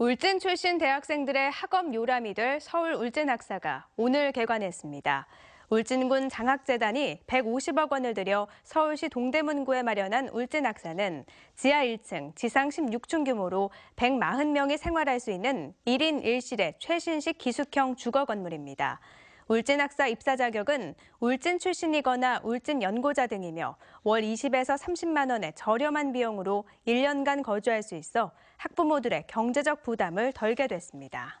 울진 출신 대학생들의 학업 요람이 될 서울 울진학사가 오늘 개관했습니다. 울진군 장학재단이 150억 원을 들여 서울시 동대문구에 마련한 울진학사는 지하 1층, 지상 16층 규모로 140명이 생활할 수 있는 1인 1실의 최신식 기숙형 주거 건물입니다. 울진학사 입사 자격은 울진 출신이거나 울진 연고자 등이며 월 20에서 30만 원의 저렴한 비용으로 1년간 거주할 수 있어 학부모들의 경제적 부담을 덜게 됐습니다.